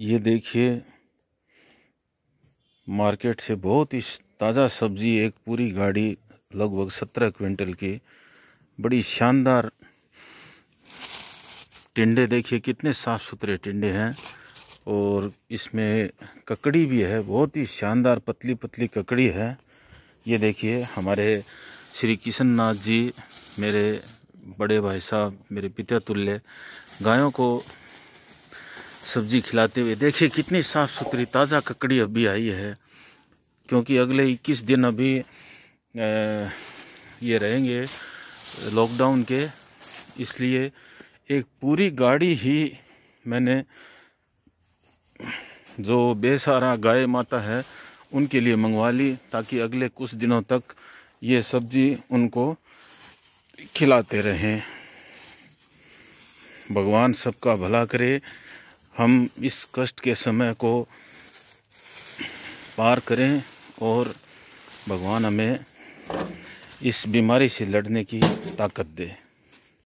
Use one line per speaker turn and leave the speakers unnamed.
ये देखिए मार्केट से बहुत ही ताज़ा सब्जी एक पूरी गाड़ी लगभग सत्रह क्विंटल की बड़ी शानदार टिंडे देखिए कितने साफ़ सुथरे टिंडे हैं और इसमें ककड़ी भी है बहुत ही शानदार पतली पतली ककड़ी है ये देखिए हमारे श्री किशन नाथ जी मेरे बड़े भाई साहब मेरे पिता तुल्य गायों को सब्जी खिलाते हुए देखिए कितनी साफ़ सुथरी ताज़ा ककड़ी अभी आई है क्योंकि अगले 21 दिन अभी ये रहेंगे लॉकडाउन के इसलिए एक पूरी गाड़ी ही मैंने जो बेसारा गाय माता है उनके लिए मंगवा ली ताकि अगले कुछ दिनों तक ये सब्जी उनको खिलाते रहें भगवान सबका भला करे हम इस कष्ट के समय को पार करें और भगवान हमें इस बीमारी से लड़ने की ताकत दे